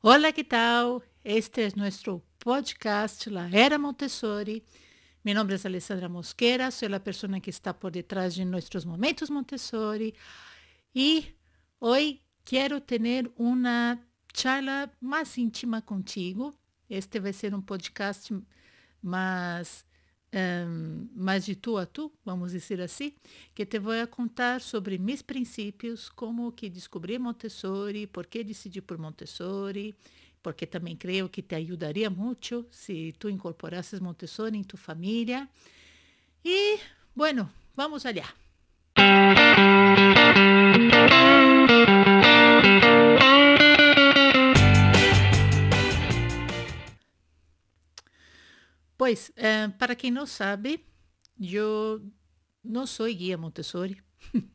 Olá, que tal? Este é nosso podcast La Era Montessori. Meu nome é Alessandra Mosqueira, sou a pessoa que está por detrás de nossos momentos Montessori e hoje quero ter uma charla mais íntima contigo. Este vai ser um podcast mais um, mais de tu a tu, vamos dizer assim, que te vou contar sobre meus princípios, como que descobri Montessori, por que decidi por Montessori, porque também creio que te ajudaria muito se tu incorporasses Montessori em tu família. E, bueno, vamos allá. Pois, uh, para quem não sabe, eu não sou guia Montessori.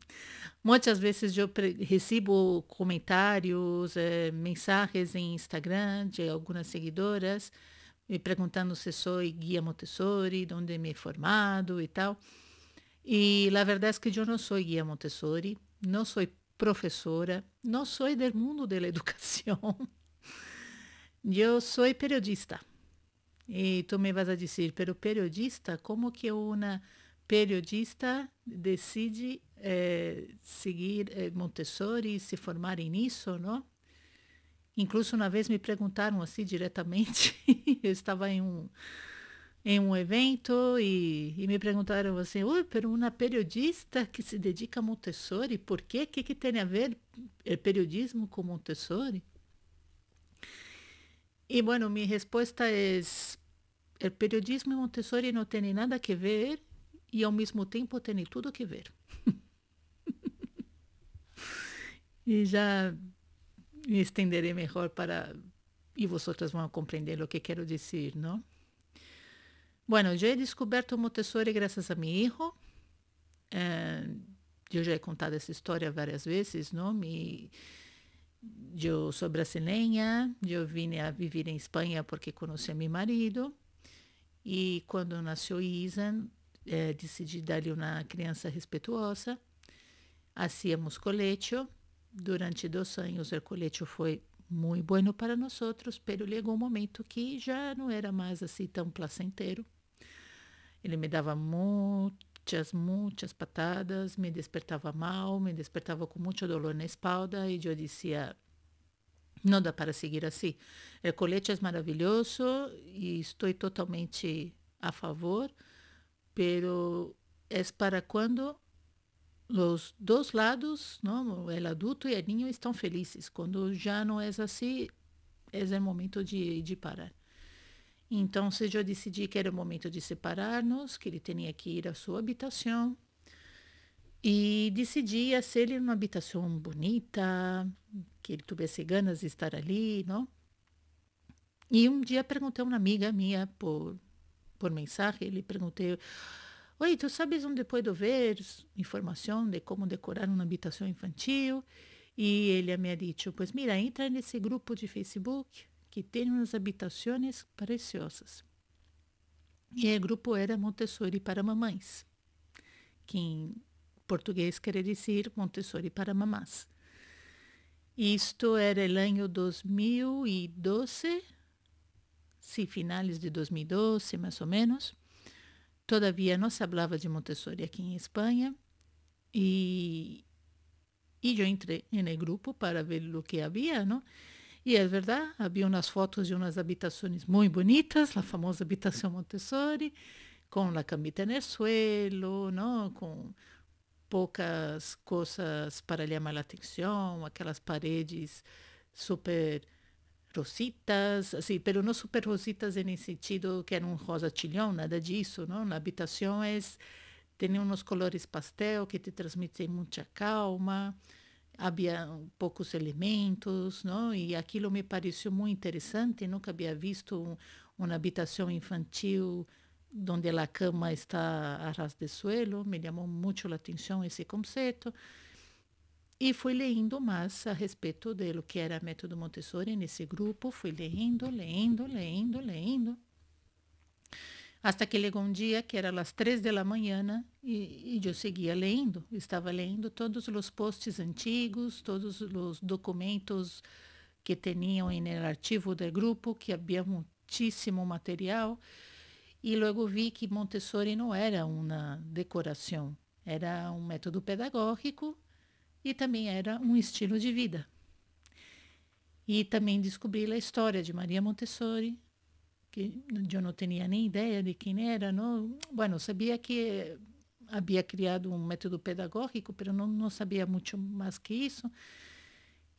Muitas vezes eu recebo comentários, eh, mensagens em Instagram de algumas seguidoras me perguntando se sou guia Montessori, de onde me he formado e tal. E a verdade é que eu não sou guia Montessori, não sou professora, não sou do mundo da educação. eu sou periodista. E tu me vas a dizer, pero periodista, como que uma periodista decide eh, seguir eh, Montessori e se formar nisso, não? Incluso uma vez me perguntaram assim diretamente, eu estava em um em um evento e, e me perguntaram assim, oi, pero uma periodista que se dedica a Montessori, por quê? O que, que tem a ver eh, periodismo com Montessori? Y bueno, mi respuesta es, é el é periodismo en Montessori no tiene nada que ver y al mismo tiempo tiene todo que ver. y ya me extenderé mejor para, y vosotras van a comprender lo que quiero decir, ¿no? Bueno, yo he descubierto Montessori gracias a mi hijo. Eh, yo ya he contado esa historia varias veces, ¿no? Mi, eu sou brasileira, eu vim a viver em Espanha porque conheci meu marido. E quando nasceu Isa, eh, decidi dar-lhe uma criança respeituosa. Hacíamos assim, colete. Durante dois anos, o colete foi muito bom para nós, pero chegou um momento que já não era mais assim tão placenteiro. Ele me dava muito muitas patadas, me despertava mal, me despertava com muito dolor na espalda e eu dizia, não dá para seguir assim. O é, colete é maravilhoso e estou totalmente a favor, pero é para quando os dois lados, não, o adulto e o ninho estão felizes. Quando já não é assim, é o momento de, de parar. Então, eu decidi que era o momento de separar-nos, que ele tinha que ir à sua habitação. E decidi hacer-lhe uma habitação bonita, que ele tivesse ganas de estar ali, não? E um dia perguntei a uma amiga minha por, por mensagem, ele perguntei, Oi, tu sabes onde puedo ver informação de como decorar uma habitação infantil? E ele me ha dicho, pois pues mira, entra nesse grupo de Facebook que tem umas habitações preciosas. E o grupo era Montessori para mamães, que em português quer dizer Montessori para mamás. Isto era o ano 2012, se finais de 2012, mais ou menos. Todavia não se falava de Montessori aqui em Espanha. E, e eu entrei no grupo para ver o que havia, não? E é verdade, havia umas fotos de umas habitações muito bonitas, a famosa habitação Montessori, com a camita no suelo, não? com poucas coisas para chamar a atenção, aquelas paredes super rositas, assim, pelo não super rositas no sentido que era um rosa chilhão, nada disso, não? A habitação é tem uns colores pastel que te transmitem muita calma havia poucos elementos, não? E aquilo me pareceu muito interessante. Nunca havia visto um, uma habitação infantil onde a cama está a ras de suelo. Me chamou muito a atenção esse conceito. E fui lendo mais a respeito de lo que era método Montessori nesse grupo. Fui lendo, lendo, lendo, lendo. Hasta que chegou um dia que era às três da manhã né, e eu seguia lendo, estava lendo todos os posts antigos, todos os documentos que tinham en el do grupo, que havia muitíssimo material. E logo vi que Montessori não era uma decoração, era um método pedagógico e também era um estilo de vida. E também descobri a história de Maria Montessori, que eu não tinha nem ideia de quem era. Não, bueno, sabia que havia criado um método pedagógico, mas não, não sabia muito mais que isso.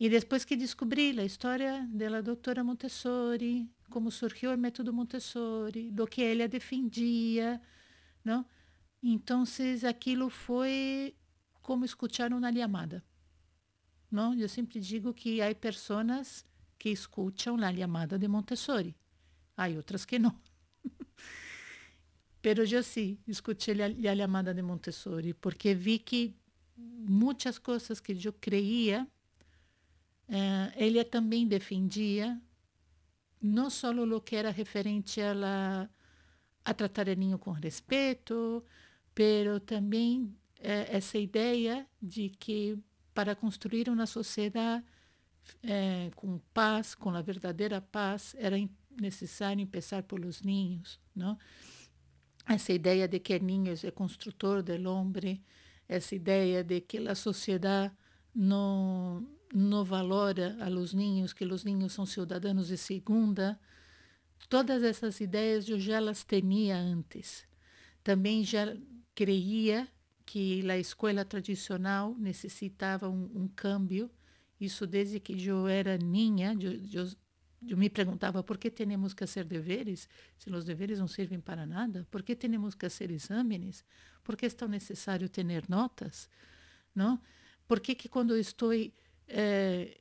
E depois que descobri a história da doutora Montessori, como surgiu o método Montessori, do que ela defendia, não? Então, aquilo foi como escutar uma chamada. Não, eu sempre digo que há pessoas que escutam a chamada de Montessori há outras que não, Pero eu sí escutei a la llamada de Montessori porque vi que muitas coisas que eu creia eh, ele também defendia, não só o que era referente a, la, a tratar o ninho com respeito, mas também eh, essa ideia de que para construir uma sociedade eh, com paz, com a verdadeira paz, era importante necessário empeçar pelos ninhos, não? Essa ideia de que ninhos é construtor do homem, essa ideia de que a sociedade não não valora a los ninhos, que os ninhos são cidadãos de segunda. Todas essas ideias eu já las tinha antes. Também já creia que a escola tradicional necessitava um, um, cambio. Isso desde que eu era ninha, eu, eu eu me perguntava por que temos que fazer deveres se os deveres não servem para nada? Por que temos que fazer exames? Por que é tão necessário ter notas? Não? Por que que quando estou eh,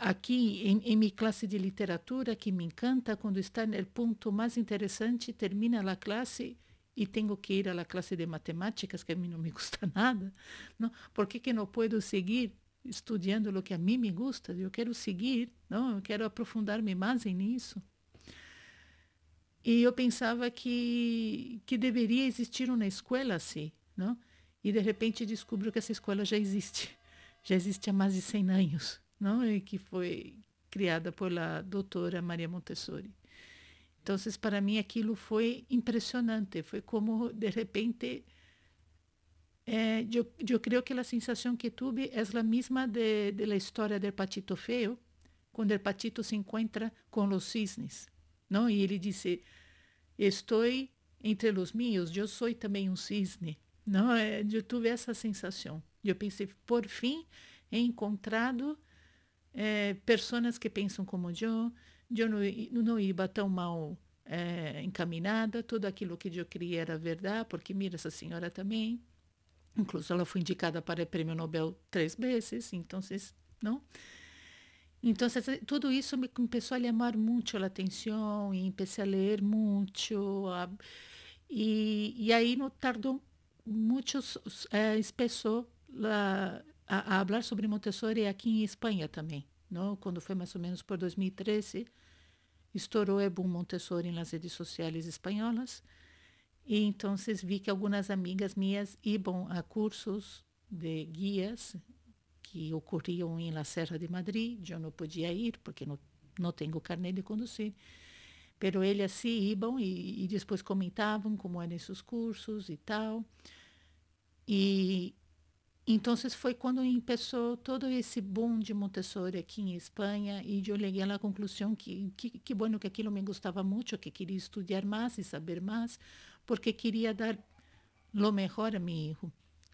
aqui em, em, minha classe de literatura que me encanta quando está no ponto mais interessante termina a classe e tenho que ir à classe de matemáticas que a mim não me custa nada? Não? Por que que não posso seguir estudando o que a mim me gusta, eu quero seguir, não, eu quero aprofundar-me mais nisso. E eu pensava que que deveria existir uma escola assim, não? E de repente descubro que essa escola já existe. Já existe há mais de 100 anos, não? E que foi criada pela doutora Maria Montessori. Então, para mim aquilo foi impressionante, foi como de repente eh, yo, yo, creo que la sensación que tuve es é la misma de, de, la historia del patito feo, cuando el patito se encuentra con los cisnes, ¿no? Y él dice, estoy entre los míos, yo soy también un cisne, ¿no? É, eh, yo tuve esa sensación. Yo pensé, por fin he encontrado eh, personas que piensan como yo, yo no, no iba tan mal encaminada, Tudo aquilo que eu queria era verdade. porque mira, essa senhora também. Inclusive, ela foi indicada para o prêmio Nobel três vezes, então, não? Então, tudo isso me começou a chamar muito a atenção e comecei a ler muito. A, e, e aí não tardou muito, é, eh, a, a falar sobre Montessori aqui em Espanha também. Não? Quando foi mais ou menos por 2013, estourou o boom Montessori nas redes sociais espanholas. E então vi que algumas amigas minhas iam a cursos de guias que ocorriam em La Serra de Madrid. Eu não podia ir porque não, não tenho carnet de conduzir. Pero eles assim iam e, e depois comentavam como eram esses cursos e tal. E então foi quando começou todo esse boom de Montessori aqui em Espanha e eu cheguei à conclusão que que, que bueno que aquilo me gostava muito, que queria estudar mais e saber mais, porque queria dar lo melhor a meu filho.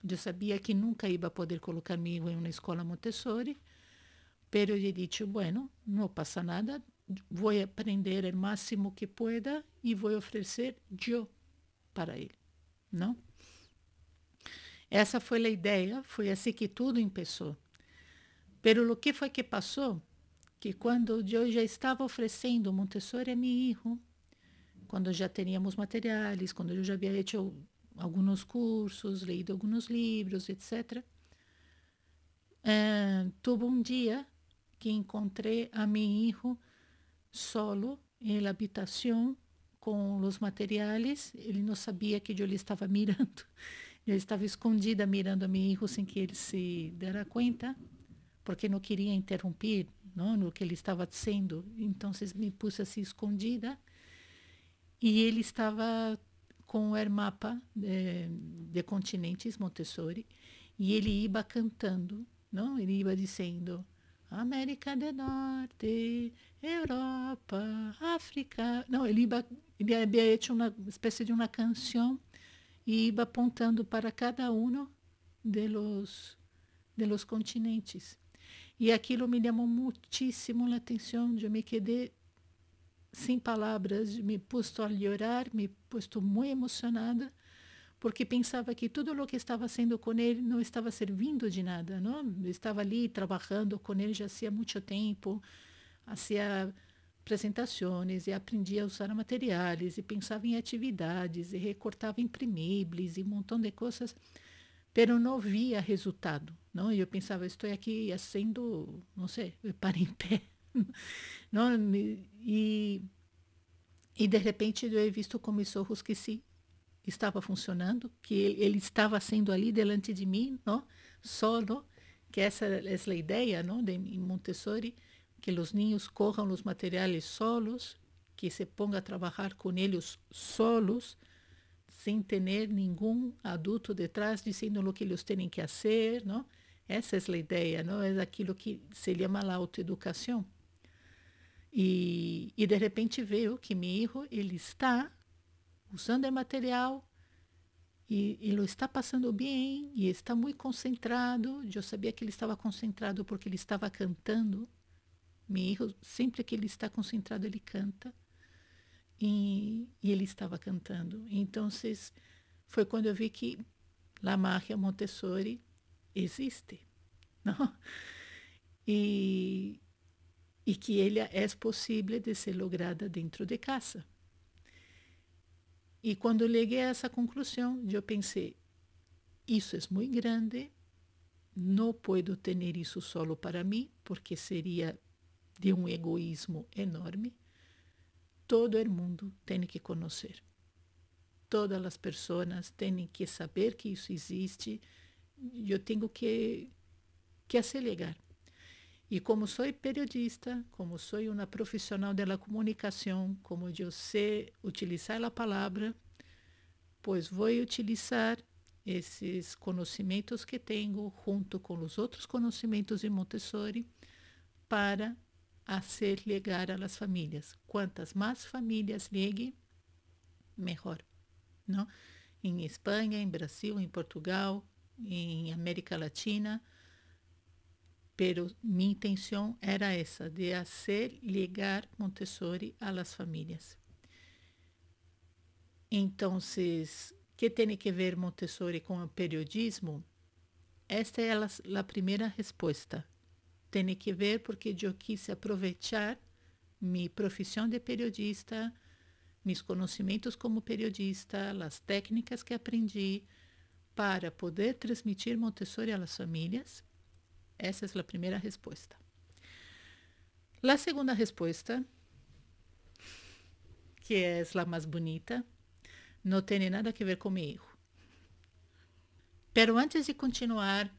Eu sabia que nunca ia poder colocar meu filho em uma escola Montessori, mas eu disse, bueno, não passa nada, vou aprender o máximo que pueda e vou oferecer eu para ele, não? Essa foi a ideia, foi assim que tudo começou. Pero o que foi que passou? Que quando eu já estava oferecendo Montessori a meu filho, quando já teríamos materiais, quando eu já havia feito alguns cursos, lido alguns livros, etc. É, tuve um dia que encontrei a meu filho solo em habitação com os materiais. Ele não sabia que eu lhe estava mirando. Eu estava escondida mirando a meu filho sem que ele se dera conta, porque não queria interromper não, no que ele estava dizendo. Então, me pus assim escondida e ele estava com o Hermapa de, é, de Continentes, Montessori, e ele iba cantando, não? ele iba dizendo América do Norte, Europa, África. Não, ele iba ele havia hecho uma espécie de uma canção e iba apontando para cada um de los, de los continentes. E aquilo me chamou muitíssimo a atenção, eu me quedei sem palavras, me posto a llorar, me posto muito emocionada, porque pensava que tudo o que estava sendo com ele não estava servindo de nada, não? estava ali trabalhando com ele já há muito tempo, há apresentações e aprendia a usar materiais e pensava em atividades e recortava imprimíveis e um montão de coisas, pero não via resultado, não? E eu pensava, estou aqui sendo, não sei, para em pé. não, e, e de repente eu he visto como que se estava funcionando, que ele, ele, estava sendo ali diante de mim, não? Só, não? Que essa essa é ideia, não, de Montessori, que os ninhos corram os materiais solos, que se ponga a trabalhar com eles solos, sem ter nenhum adulto detrás dizendo o que eles têm que fazer, não? Essa é a ideia, não? É aquilo que se chama a autoeducação. E, e de repente veio que Mirro, ele está usando o material e, ele está passando bem e está muito concentrado. Eu sabia que ele estava concentrado porque ele estava cantando. Mirro, sempre que ele está concentrado, ele canta. E, e ele estava cantando. Então, foi quando eu vi que La magia Montessori existe. Não? E e que ela é possível de ser lograda dentro de casa. E quando cheguei a essa conclusão, eu pensei: isso é muito grande, não posso ter isso solo para mim, porque seria de um egoísmo enorme. Todo o mundo tem que conhecer. Todas as pessoas têm que saber que isso existe. Eu tenho que que acelerar. E como sou periodista, como sou uma profissional da comunicação, como eu sei utilizar a palavra, pois vou utilizar esses conhecimentos que tenho junto com os outros conhecimentos de Montessori para fazer ligar às famílias. Quantas mais famílias ligue, melhor, não? Em Espanha, em Brasil, em Portugal, em América Latina, pero minha intenção era essa, de fazer ligar Montessori las famílias. Então, que tem que ver Montessori com o periodismo? Esta é a primeira resposta. Tem que ver porque eu quise aproveitar minha profissão de periodista, meus conhecimentos como periodista, as técnicas que aprendi para poder transmitir Montessori a las famílias essa é a primeira resposta. A segunda resposta, que é a mais bonita, não tem nada a ver comigo. Pero antes de continuar,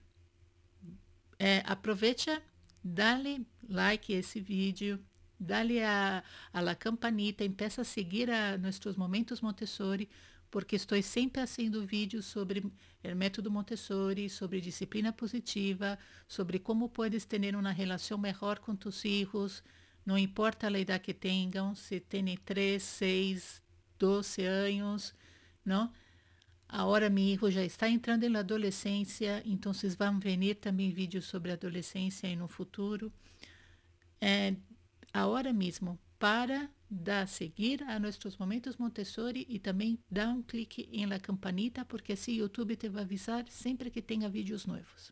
eh, aproveita, dale like a esse vídeo, dale a, a la campanita, empeça a seguir a nossos momentos Montessori porque estou sempre fazendo vídeos sobre o método Montessori, sobre disciplina positiva, sobre como podes ter uma relação melhor com tus filhos, não importa a idade que tenham, se têm 3, 6, 12 anos, não? Agora meu filho já está entrando na adolescência, então vocês vão ver também vídeos sobre adolescência e no futuro. É, agora mesmo, para dar seguir a nossos momentos Montessori e também dá um clique em la campanita, porque assim o YouTube te vai avisar sempre que tenha vídeos novos.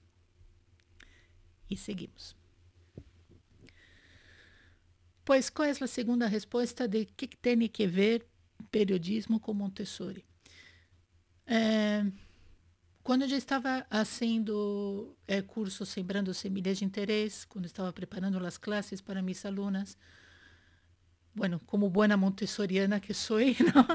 E seguimos. Pois qual é a segunda resposta de que tem que ver periodismo com Montessori? É, quando eu já estava fazendo é, curso Sembrando Semilhas de Interesse, quando estava preparando as classes para minhas alunas, bueno, como buena montessoriana que soy, ¿no?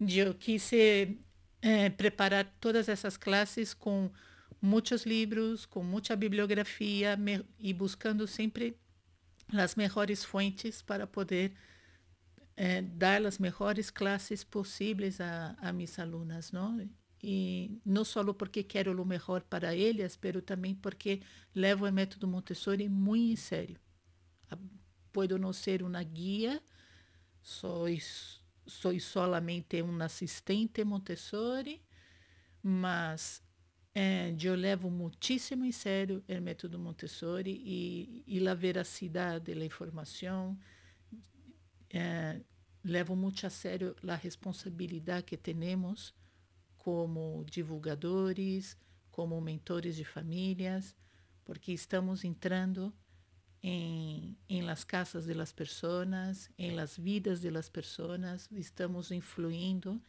yo quise eh, preparar todas esas clases con muchos libros, con mucha bibliografía me, y buscando siempre las mejores fuentes para poder eh, dar las mejores clases posibles a, a mis alunas, ¿no? E não só porque quero o melhor para elas, mas também porque levo o método Montessori muito em sério. Ah, Posso não ser uma guia, Sois, sois solamente um assistente Montessori, mas é, eu levo muitíssimo em sério o método Montessori e, e a veracidade da informação. É, levo muito a sério a responsabilidade que temos como divulgadores, como mentores de famílias, porque estamos entrando em em las casas de las personas, em las vidas de las personas, estamos influindo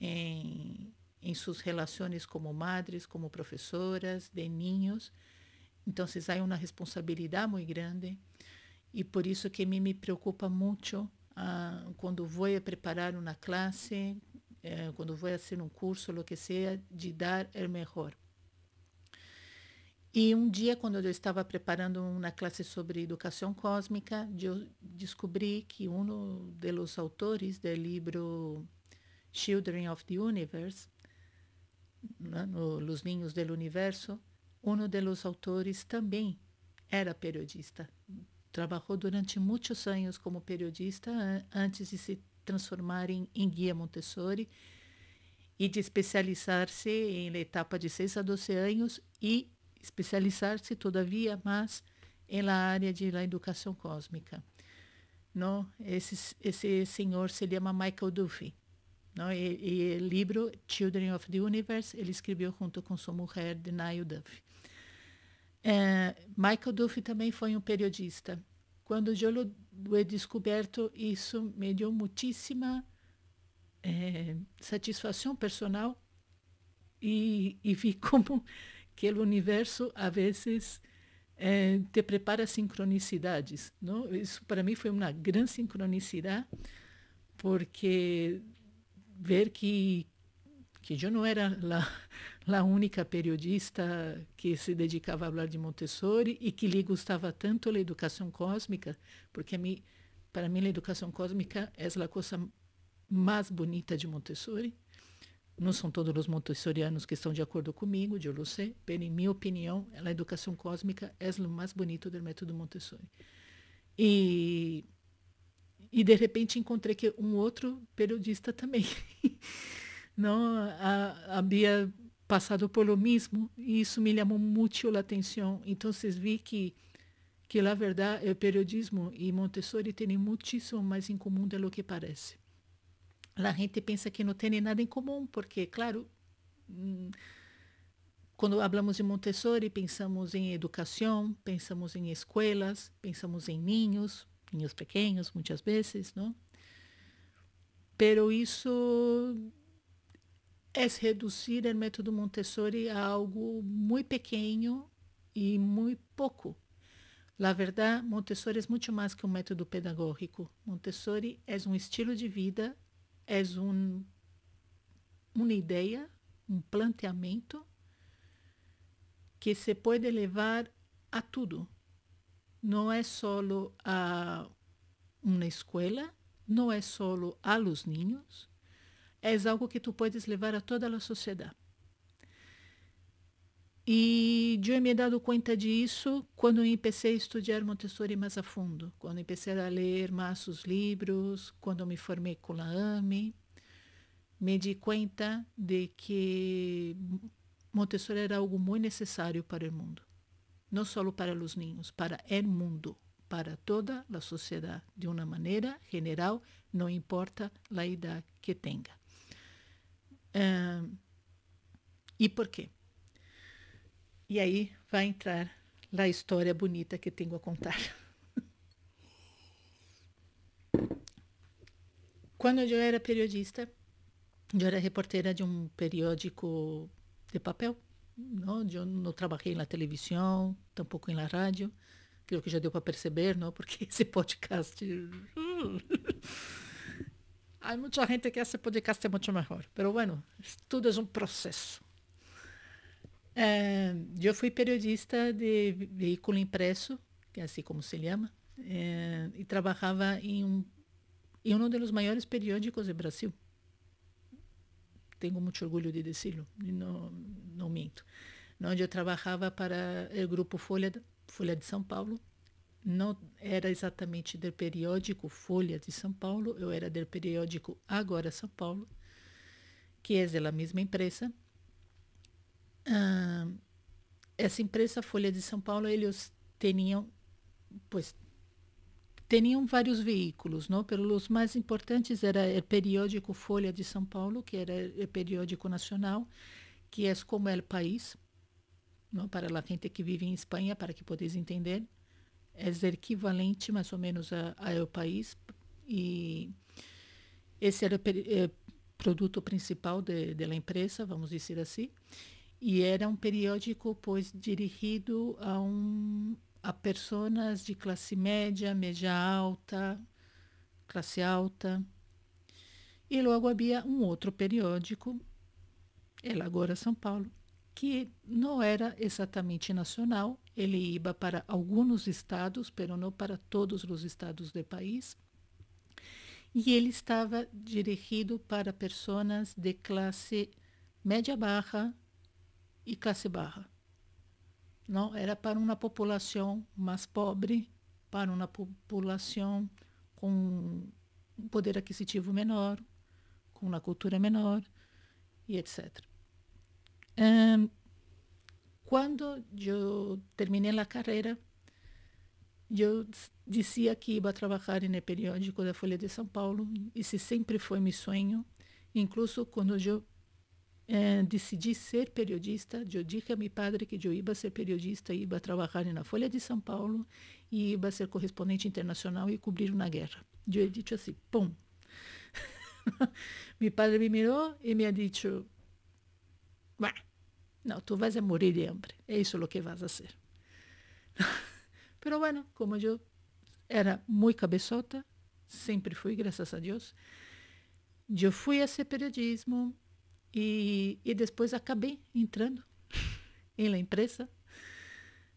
em em suas relações como madres, como professoras, de niños. Entonces há uma responsabilidade muito grande e por isso que a me preocupa muito uh, ah, quando vou preparar uma classe, uh, eh, quando vou fazer um curso, lo que seja, de dar o melhor. E um dia, quando eu estava preparando uma classe sobre educação cósmica, eu descobri que um dos autores do livro Children of the Universe, né, no Los Ninhos do Universo, um dos autores também era periodista. Trabalhou durante muitos anos como periodista antes de se transformar em, em guia Montessori e de especializar-se em etapa de 6 a 12 anos e especializar-se todavia mais na área de la educação cósmica. Não, esse, esse senhor se chama Michael Duffy. Não, e, o livro Children of the Universe ele escreveu junto com sua mulher, Denise Duffy. É, Michael Duffy também foi um periodista. Quando eu o descoberto, isso me deu muitíssima é, satisfação personal e, e vi como que o universo a vezes é, te prepara sincronicidades, não? Isso para mim foi uma grande sincronicidade, porque ver que que eu não era a única periodista que se dedicava a falar de Montessori e que lhe gostava tanto a educação cósmica, porque para mim a educação cósmica é a coisa mais bonita de Montessori. Não são todos os montessorianos que estão de acordo comigo, de pelo em minha opinião, é a educação cósmica é o mais bonito do método Montessori. E, e de repente encontrei que um outro periodista também. Não havia passado pelo mesmo e isso me chamou muito a atenção. Então, vocês vi que que na verdade o periodismo e Montessori têm muitíssimo mais em comum do que parece a gente pensa que não tem nada em comum, porque, claro, quando mm, falamos de Montessori, pensamos em educação, pensamos em escolas, pensamos em ninhos, ninhos pequenos, muitas vezes, não? Pero isso é reduzir o método Montessori a algo muito pequeno e muito pouco. Na verdade, Montessori é muito mais que um método pedagógico. Montessori é um estilo de vida és um, uma ideia, um planteamento que se pode levar a tudo. Não é só a uma escola, não é só a los niños, é algo que tu podes levar a toda a sociedade. E eu me dado conta disso quando comecei a estudar Montessori mais a fundo, quando comecei a ler mais os livros, quando me formei com a AME, me di conta de que Montessori era algo muito necessário para o mundo, não só para os ninhos, para o mundo, para toda a sociedade, de uma maneira geral, não importa a idade que tenha. Uh, e por quê? E aí vai entrar a história bonita que tenho a contar. Quando eu era periodista, eu era reporteira de um periódico de papel. Não, eu não trabalhei na televisão, tampouco na rádio. Creio que já deu para perceber, não? Porque esse podcast. Há muita gente que esse podcast é muito melhor. Mas, bueno, tudo é um processo. É, eu fui periodista de veículo impresso, que é assim como se chama, é, e trabalhava em um, em um dos maiores periódicos do Brasil. Tenho muito orgulho de dizer, não, não minto. Onde eu trabalhava para o grupo Folha, Folha de São Paulo, não era exatamente do periódico Folha de São Paulo, eu era do periódico Agora São Paulo, que é da mesma empresa, ah, essa empresa Folha de São Paulo, eles tinham, pois, tinham vários veículos, não? Pelos mais importantes era o é periódico Folha de São Paulo, que era o é periódico nacional, que é como é o país, não? Para a gente que vive em Espanha, para que podes entender, é equivalente mais ou menos a, a país e esse era o é, produto principal da empresa, vamos dizer assim e era um periódico pois dirigido a um a pessoas de classe média, média alta, classe alta. E logo havia um outro periódico, ela agora São Paulo, que não era exatamente nacional, ele iba para alguns estados, pero não para todos os estados do país. E ele estava dirigido para pessoas de classe média-barra e classe barra. Não, era para uma população mais pobre, para uma população com um poder aquisitivo menor, com uma cultura menor e etc. Um, quando eu terminei a carreira, eu dizia que ia trabalhar no periódico da Folha de São Paulo, esse sempre foi meu sonho, incluso quando eu eh, decidi ser periodista. Eu disse a meu padre que eu ia ser periodista, ia trabalhar na Folha de São Paulo e ia ser correspondente internacional e cobrir uma guerra. Eu disse assim, pum. meu padre me mirou e me disse, não, tu vas a morrer de hambre. É isso o que vas a ser. Mas, bueno, como eu era muito cabeçota, sempre fui, graças a Deus, eu fui a ser periodismo, e, e depois acabei entrando em la empresa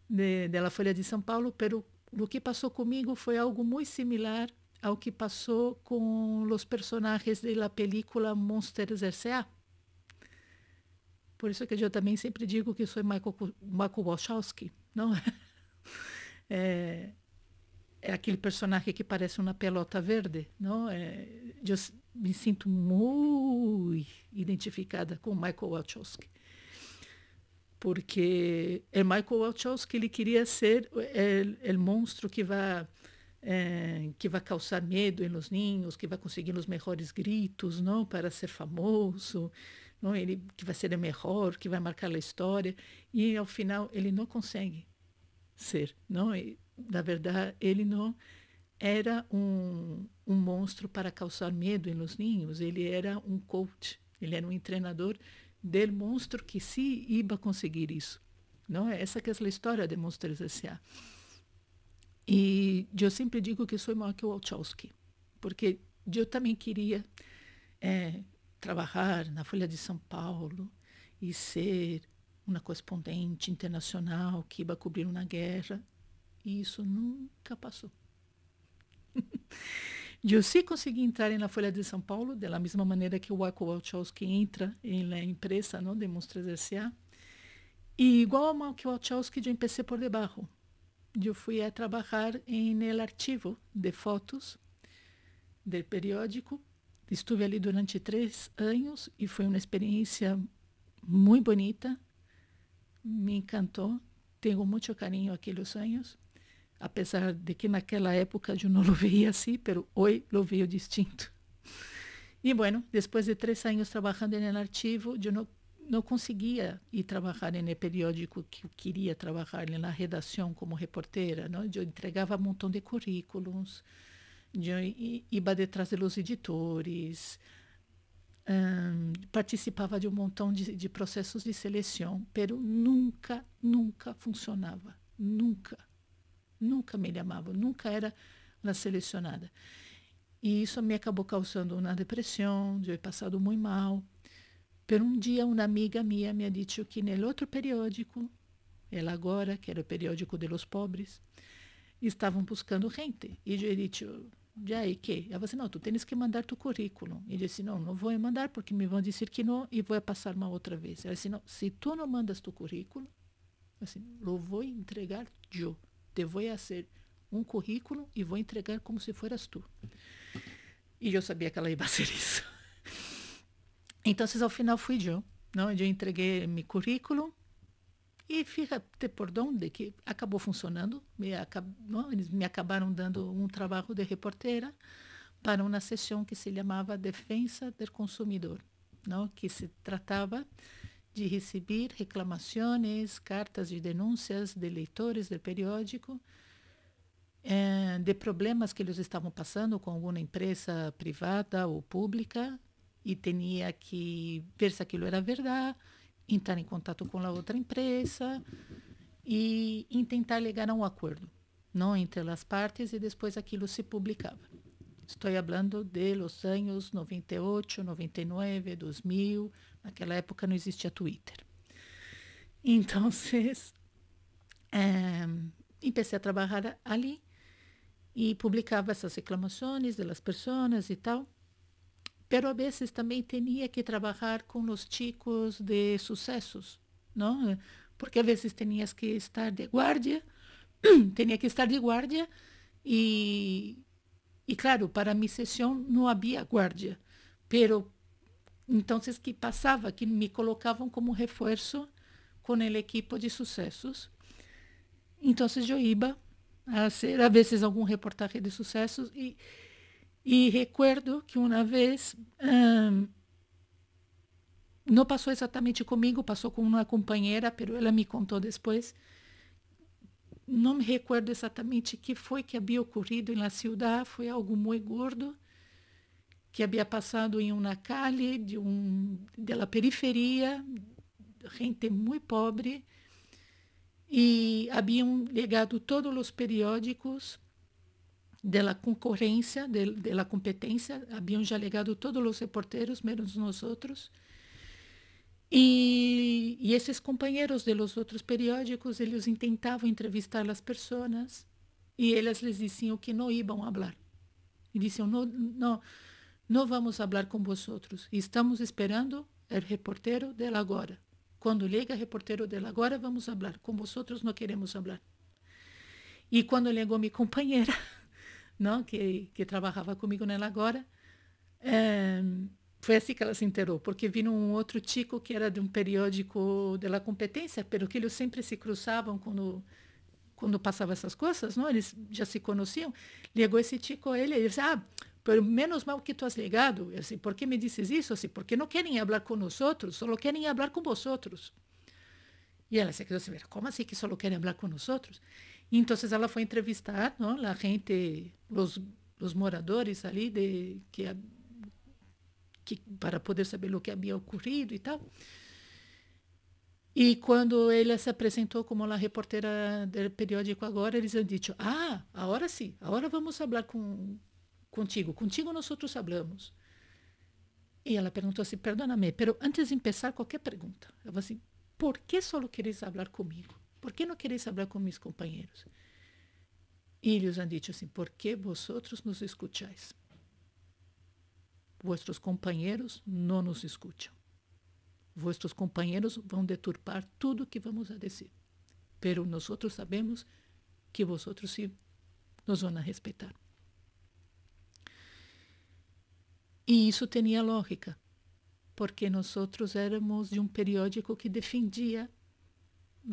de, de Folha de São Paulo, pero o que passou comigo foi algo muito similar ao que passou com os personagens da película Monsters S.A. Por isso que eu também sempre digo que sou Michael, Michael Wachowski, não é? é é aquele personagem que parece uma pelota verde, não? É, eu me sinto muito identificada com Michael Wachowski, porque é Michael Wachowski ele queria ser o monstro que vai é, que vai causar medo em los ninhos, que vai conseguir os melhores gritos, não, para ser famoso, não, ele que vai ser o melhor, que vai marcar a história, e ao final ele não consegue ser, não, e, na verdade, ele não era um, um monstro para causar medo nos ninhos, ele era um coach, ele era um treinador del monstro que se iba conseguir isso. Não é essa que é a história de Monstros S.A. E eu sempre digo que sou maior que o Wachowski, porque eu também queria é, trabalhar na Folha de São Paulo e ser uma correspondente internacional que iba cobrir uma guerra e isso nunca passou. Jussi conseguiu entrar na Folha de São Paulo, da mesma maneira que o Waco Wachowski entra na empresa, não demonstra S.A. E igual ao que Wachowski, eu empecé por debaixo. Eu fui a trabalhar em el arquivo de fotos do periódico. Estive ali durante três anos e foi uma experiência muito bonita. Me encantou. Tenho muito carinho aqueles anos apesar de que naquela época eu não o veía así, pero hoje lo veo distinto. E, bueno, depois de três anos trabalhando no artigo, eu não, não conseguia ir trabalhar no periódico que eu queria trabalhar, na redação como reporteira. ¿no? entregava um montão de currículos, eu ia detrás de editores, um, de um montão de, de processos de seleção, pero nunca, nunca funcionava, nunca. Nunca me amava, nunca era na selecionada. E isso me acabou causando uma depressão, de eu passado muito mal. Por um dia, uma amiga minha me disse que no outro periódico, ela agora, que era o periódico de los pobres, estavam buscando gente. E eu disse, já e que? Ela disse, assim, não, tu tens que mandar tu currículo. E eu disse, não, não vou mandar porque me vão dizer que não e vou passar uma outra vez. Ela disse, não, se tu não mandas tu currículo, assim, eu vou entregar eu. Te vou fazer é um currículo e vou entregar como se fueras tu. E eu sabia que ela ia fazer isso. então, assim, ao final, fui eu. Não, eu entreguei meu currículo e fica te perdão de que acabou funcionando. Me acab, não, eles me acabaram dando um trabalho de reporteira para uma sessão que se chamava Defesa do Consumidor, não, que se tratava de receber reclamações, cartas de denúncias de leitores do periódico eh, de problemas que eles estavam passando com alguma empresa privada ou pública e tinha que ver se aquilo era verdade, entrar em contato com a outra empresa e tentar chegar a um acordo, não entre as partes e depois aquilo se publicava. Estou falando de los anos 98, 99, 2000. Naquela época não existia Twitter. Então, é, comecei a trabalhar ali e publicava essas reclamações das pessoas e tal. mas a vezes também tinha que trabalhar com os chicos de sucessos, não? Porque a vezes tinha que estar de guardia, tinha que estar de guardia e e claro, para minha sessão não havia guardia, pero o que passava Que me colocavam como refuerzo com o equipo de sucessos. Então, eu iba a hacer a vezes algum reportaje de sucessos e e recuerdo que uma vez, um, passou exatamente comigo passou com uma companheira, compañera, pero ela me contou depois não me recordo exatamente o que foi que havia ocorrido em cidade, foi algo muito gordo, que havia passado em uma calle de um dela periferia, gente muito pobre, e haviam ligado todos os periódicos da concorrência, da competência, haviam já ligado todos os repórteres menos nós outros e, e, esses companheiros de los outros periódicos, eles tentavam entrevistar as pessoas e elas lhes diziam que não iam falar. E diziam, não, não, não vamos falar com vocês Estamos esperando o reporteiro dela agora. Quando chega o reporteiro dela agora, vamos falar. Com vocês não queremos falar. E quando chegou minha companheira, não, que, que trabalhava comigo nela agora, eh, foi assim que ela se enterou, porque vino um outro tico que era de um periódico da competência, pelo que eles sempre se cruzavam quando quando passava essas coisas, não? Eles já se conheciam. Ligou esse tico a ele, ele disse: "Ah, pelo menos mal que tu has ligado. Eu disse, por que me dizes isso? disse: porque não querem falar com nós outros, só querem falar com vosotros. E ela se quedou assim, como assim que só querem falar com nós outros? Então ela foi entrevistar, não, a gente, os, os moradores ali de que que, para poder saber o que havia ocorrido e tal. E quando ele se apresentou como a repórtera do periódico agora, eles han dito: "Ah, agora sim, agora vamos falar com contigo, contigo nós outros falamos". E ela perguntou assim: "Perdona-me, mas antes de começar qualquer pergunta". Eu vou assim: "Por que só queres falar comigo? Por que não queres falar com meus companheiros?" E eles han dito assim: "Porque vosotros nos escutais. Vuestros companheiros não nos escutam. Vuestros companheiros vão deturpar tudo o que vamos a dizer. Pero nós sabemos que vosotros sim nos vão a respeitar. E isso tinha lógica, porque nós éramos de um periódico que defendia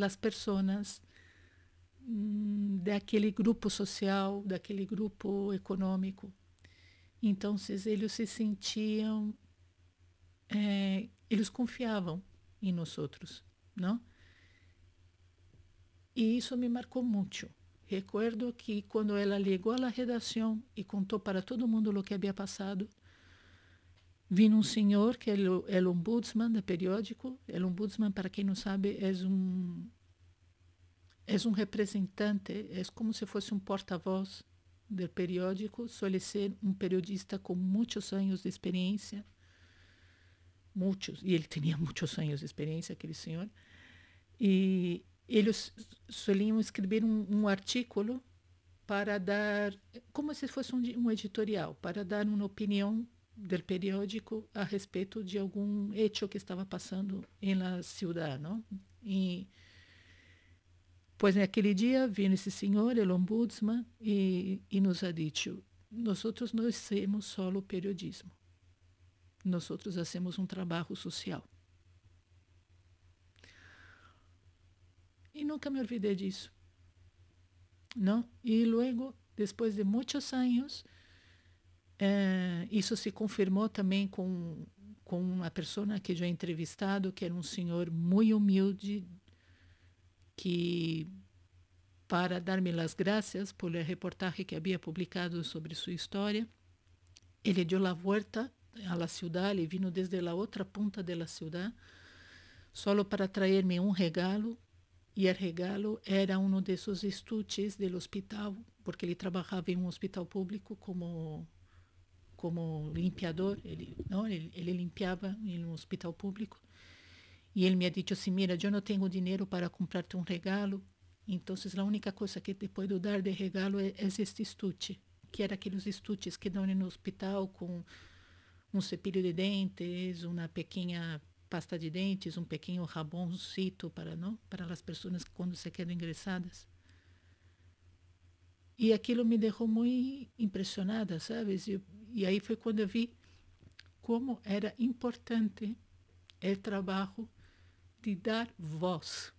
as pessoas hum, daquele grupo social, daquele grupo econômico. Então, eles se sentiam, é, eles confiavam em nós outros, não? E isso me marcou muito. Recuerdo que quando ela ligou à redação e contou para todo mundo o que havia passado, vino um senhor que é é o ombudsman do é periódico. O é ombudsman, para quem não sabe, é um é um representante, é como se fosse um porta-voz do periódico. Suele ser um periodista com muitos anos de experiência, muitos, e ele tinha muitos anos de experiência aquele senhor, e eles soliam escrever um un artículo para dar, como se fosse um, um, editorial, para dar uma opinião do periódico a respeito de algum hecho que estava passando na cidade, não? E Pois naquele dia vino esse senhor, el ombudsman, e, e nos ha dicho, nós não hacemos só o periodismo, nós fazemos um trabalho social. E nunca me olvidei disso. Não? E logo, depois de muitos anos, eh, isso se confirmou também com, com uma pessoa que eu entrevistado, que era um senhor muito humilde, que para dar-me as graças por a reportagem que havia publicado sobre sua história. Ele deu a volta à la cidade ele vino desde a outra ponta da cidade, solo para trazer-me um regalo, e o regalo era um desses estuches do hospital, porque ele trabalhava em um hospital público como como limpiador, ele não, ele, ele limpiava em um hospital público e ele me disse assim, mira, eu não tenho dinheiro para comprarte um regalo, então a única coisa que te posso dar de regalo é, é este estuche, que era aqueles estuches que dão no hospital com um cepillo de dentes, uma pequena pasta de dentes, um pequeno raboncito para, não para as pessoas quando se quedam ingressadas, E aquilo me deixou muito impressionada, sabe? E, e, aí foi quando eu vi como era importante o trabalho de dar voz.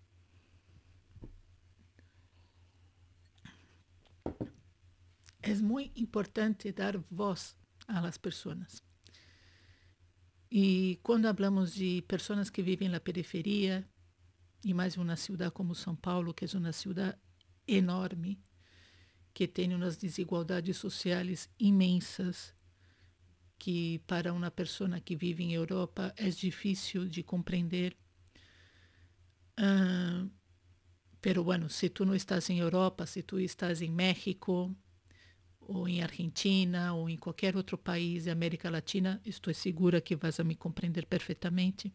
É muito importante dar voz às pessoas. E quando falamos de pessoas que vivem na periferia, e mais uma cidade como São Paulo, que é uma cidade enorme, que tem umas desigualdades sociais imensas, que para uma pessoa que vive em Europa é difícil de compreender uh, ah, peruano. Se tu não estás em Europa, se tu estás em México, ou em Argentina, ou em qualquer outro país da América Latina, estou segura que vais a me compreender perfeitamente.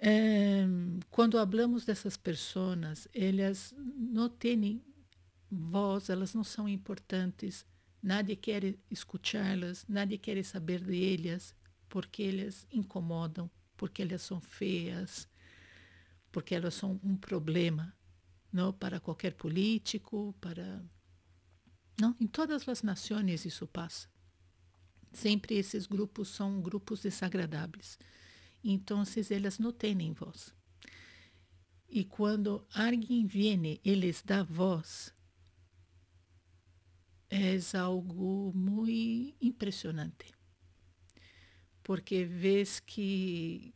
É, quando falamos dessas pessoas, elas não têm voz, elas não são importantes, nadie quer escutá-las, nadie quer saber delas, porque elas incomodam, porque elas são feias, porque elas são um problema não para qualquer político, para não em todas as nações isso passa. Sempre esses grupos são grupos desagradáveis. Então, elas não têm voz. E quando alguém vem eles dá voz, é algo muito impressionante. Porque vês que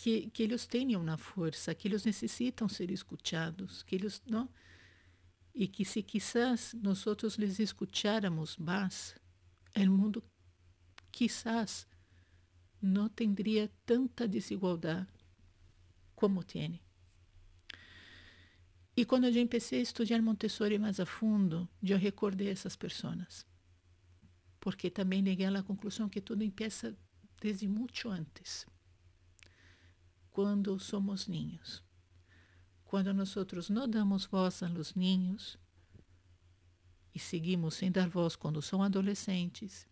que, que eles tenham na força, que eles necessitam ser escutados, que eles não e que se quizás nós les escucháramos mais, o mundo quizás não teria tanta desigualdade como tem. E quando eu comecei a estudar Montessori mais a fundo, eu recordei essas pessoas. Porque também cheguei à conclusão que tudo começa desde muito antes quando somos ninhos, Quando outros não damos voz a los ninhos, e seguimos sem dar voz quando são adolescentes,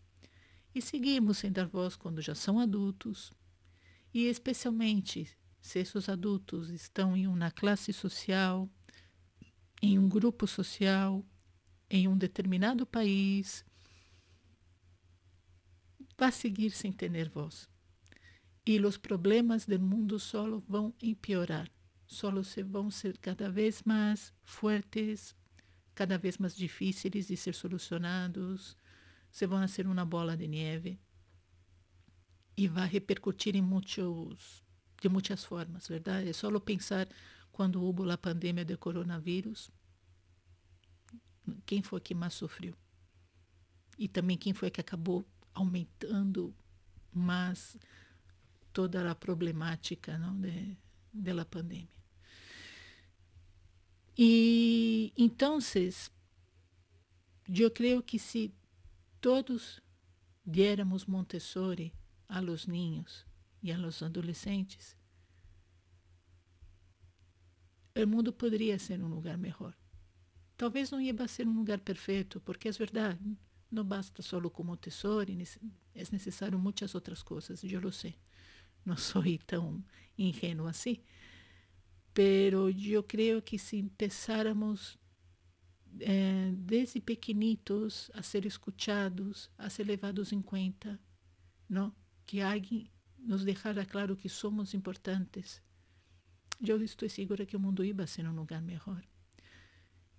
e seguimos sem dar voz quando já são adultos, e especialmente se esses adultos estão em uma classe social, em um grupo social, em um determinado país, vá seguir sem ter voz e os problemas do mundo solo vão empeorar, solo se vão ser cada vez mais fortes, cada vez mais difíceis de ser solucionados, se vão ser uma bola de neve e vai repercutir em muitos de muitas formas, verdade? É só pensar quando houve a pandemia de coronavírus, quem foi que mais sofreu? E também quem foi que acabou aumentando mais toda a problemática não, de, dela pandemia. E então, eu creio que se todos diéramos Montessori a los ninhos e a los adolescentes, o mundo poderia ser um lugar melhor. Talvez não ia ser um lugar perfeito, porque é verdade, não basta só com Montessori, é necessário muitas outras coisas, eu lo sei no soy tan ingenuo así. Pero yo creo que si empezáramos eh, desde pequenitos a ser escuchados, a ser levados em conta, não? que alguém nos deixara claro que somos importantes. Eu estou segura que o mundo ia ser um lugar melhor.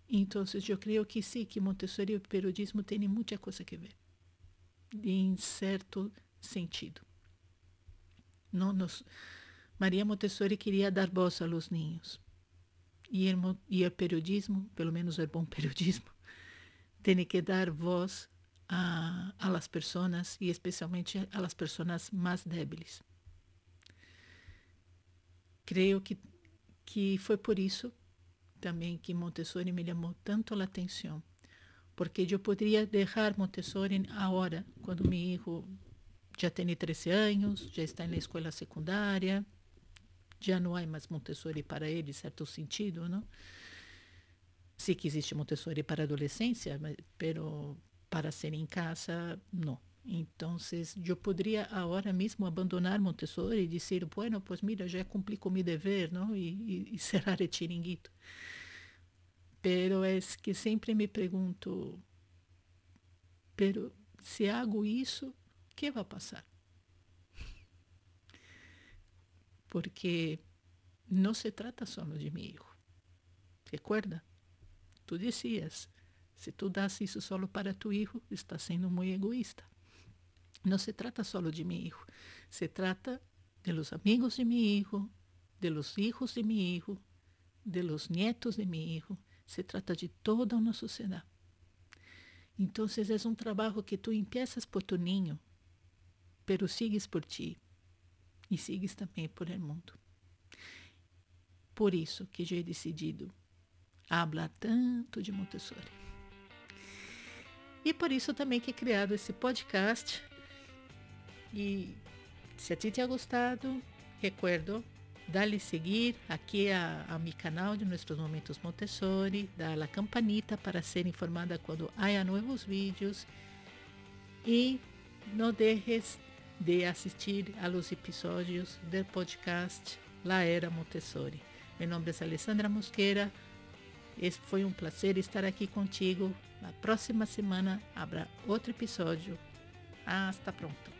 Então, eu creio que sim, sí, que Montessori e o periodismo têm muita coisa a ver, em certo sentido. Não nos... Maria Montessori queria dar voz aos ninhos. E o, e o periodismo, pelo menos o é bom periodismo, tem que dar voz a, a las pessoas e especialmente a las pessoas mais débiles. Creio que, que foi por isso também que Montessori me chamou tanto a atenção, porque eu poderia deixar Montessori agora, quando meu filho já tem 13 anos, já está na escola secundária, já não há mais Montessori para ele, certo sentido, não? Sim que existe Montessori para adolescência, mas pero para ser em casa, não. Então, eu poderia agora mesmo abandonar Montessori e dizer, bueno, pues mira, já cumpri com meu dever, não? E, e, e cerrar o tiringuito. Pero é que sempre me pergunto, pero se hago isso, que vai passar? Porque não se trata só de meu filho. Recuerda? Tu dizias, se tu das isso só para tu hijo, está sendo muito egoísta. Não se trata só de meu Se trata de los amigos de meu de los hijos de meu de los nietos de meu Se trata de toda uma sociedade. Então, é um trabalho que tu empiezas por tu ninho, pero sigues por ti e sigues também por el mundo. Por isso que já he é decidido hablar tanto de Montessori. E por isso também que he é criado esse podcast. E se a ti te ha gostado, recuerdo dá-lhe seguir aqui a, a mi canal de Nuestros Momentos Montessori, dá a campanita para ser informada quando haja novos vídeos e não deixes de assistir a los episódios do podcast La Era Montessori. Meu nome é Alessandra Mosqueira. Esse foi um prazer estar aqui contigo. Na próxima semana habrá outro episódio. Hasta pronto.